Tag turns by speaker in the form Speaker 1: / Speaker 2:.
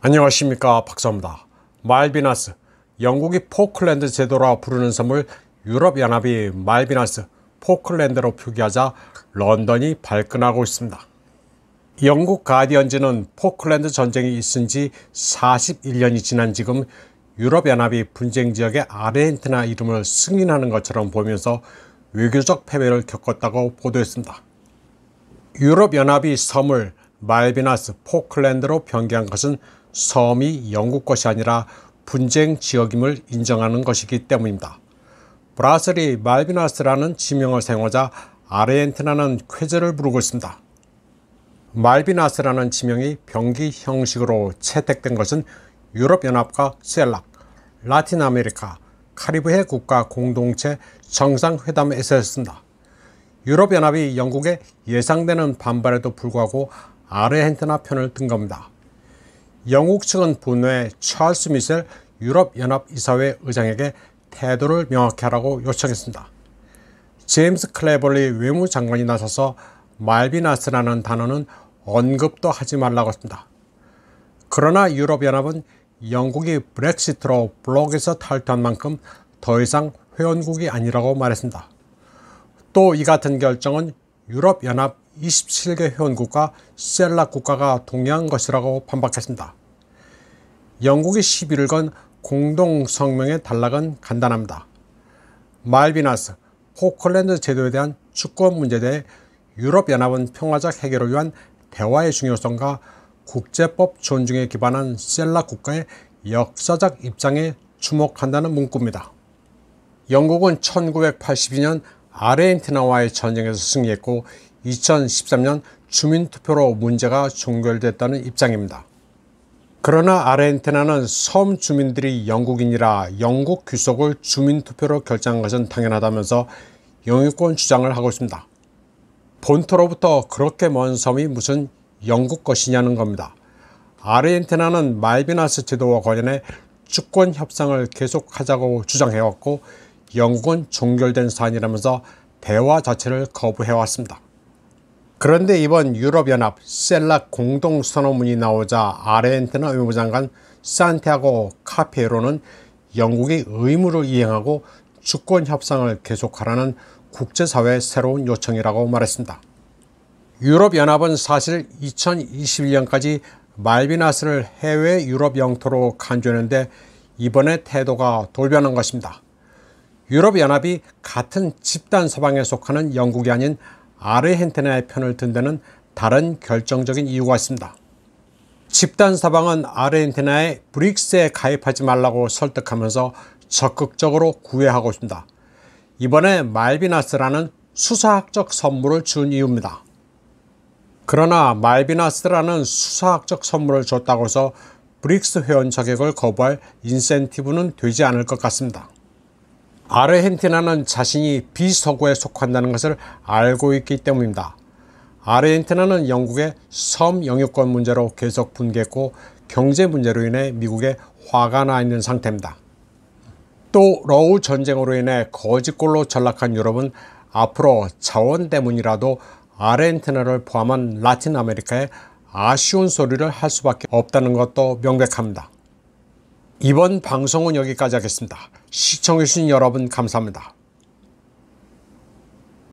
Speaker 1: 안녕하십니까 박사입니다. 말비나스 영국이 포클랜드 제도라 부르는 섬을 유럽연합이 말비나스 포클랜드로 표기하자 런던이 발끈하고 있습니다. 영국 가디언지는 포클랜드 전쟁이 있은 지 41년이 지난 지금 유럽연합이 분쟁 지역의 아르헨티나 이름을 승인하는 것처럼 보면서 외교적 패배를 겪었다고 보도했습니다. 유럽연합이 섬을 말비나스 포클랜드로 변경한 것은 섬이 영국 것이 아니라 분쟁 지역임을 인정하는 것이기 때문입니다. 브라슬이 말비나스라는 지명을 사용하자 아르헨티나는 쾌제를 부르고 있습니다. 말비나스라는 지명이 병기 형식으로 채택된 것은 유럽연합과 셀락, 라틴 아메리카, 카리브해 국가 공동체 정상회담에서였습니다. 유럽연합이 영국의 예상되는 반발에도 불구하고 아르헨티나 편을 든 겁니다. 영국 측은 분노해 찰스 미셀 유럽연합이사회 의장에게 태도를 명확히 하라고 요청했습니다. 제임스 클레벌리 외무장관이 나서서 말비나스라는 단어는 언급도 하지 말라고 했습니다. 그러나 유럽연합은 영국이 브렉시트로 블록에서 탈퇴한 만큼 더 이상 회원국이 아니라고 말했습니다. 또 이 같은 결정은 유럽연합 27개 회원국과 셀락 국가가 동의한 것이라고 반박했습니다. 영국이 시비를 건 공동성명의 단락은 간단합니다. 말비나스, 포클랜드 제도에 대한 주권 문제에 대해 유럽연합은 평화적 해결을 위한 대화의 중요성과 국제법 존중에 기반한 셀라 국가의 역사적 입장에 주목한다는 문구입니다. 영국은 1982년 아르헨티나와의 전쟁에서 승리했고 2013년 주민투표로 문제가 종결됐다는 입장입니다. 그러나 아르헨티나는 섬 주민들이 영국인이라 영국 귀속을 주민투표로 결정한 것은 당연하다면서 영유권 주장을 하고 있습니다. 본토로부터 그렇게 먼 섬이 무슨 영국 것이냐는 겁니다. 아르헨티나는 말비나스 제도와 관련해 주권 협상을 계속하자고 주장해왔고 영국은 종결된 사안이라면서 대화 자체를 거부해왔습니다. 그런데 이번 유럽연합 셀락 공동선언문이 나오자 아르헨티나 의무장관 산티아고 카페로는 영국이 의무를 이행하고 주권 협상을 계속하라는 국제사회의 새로운 요청이라고 말했습니다. 유럽연합은 사실 2021년까지 말비나스를 해외 유럽 영토로 간주했는데 이번에 태도가 돌변한 것입니다. 유럽연합이 같은 집단 서방에 속하는 영국이 아닌 아래 헨테나의 편을 든 데는 다른 결정적인 이유가 있습니다. 집단 사방은 아르헨티나의 브릭스에 가입하지 말라고 설득하면서 적극적으로 구애하고 있습니다. 이번에 말비나스라는 수사학적 선물을 준 이유입니다. 그러나 말비나스라는 수사학적 선물을 줬다고 해서 브릭스 회원 자격을 거부할 인센티브는 되지 않을 것 같습니다. 아르헨티나는 자신이 비서구에 속한다는 것을 알고 있기 때문입니다. 아르헨티나는 영국의 섬 영유권 문제로 계속 붕괴했고 경제 문제로 인해 미국에 화가 나 있는 상태입니다. 또 러우 전쟁으로 인해 거짓골로 전락한 유럽은 앞으로 자원 때문이라도 아르헨티나를 포함한 라틴 아메리카에 아쉬운 소리를 할 수밖에 없다는 것도 명백합니다. 이번 방송은 여기까지 하겠습니다. 시청해주신 여러분 감사합니다.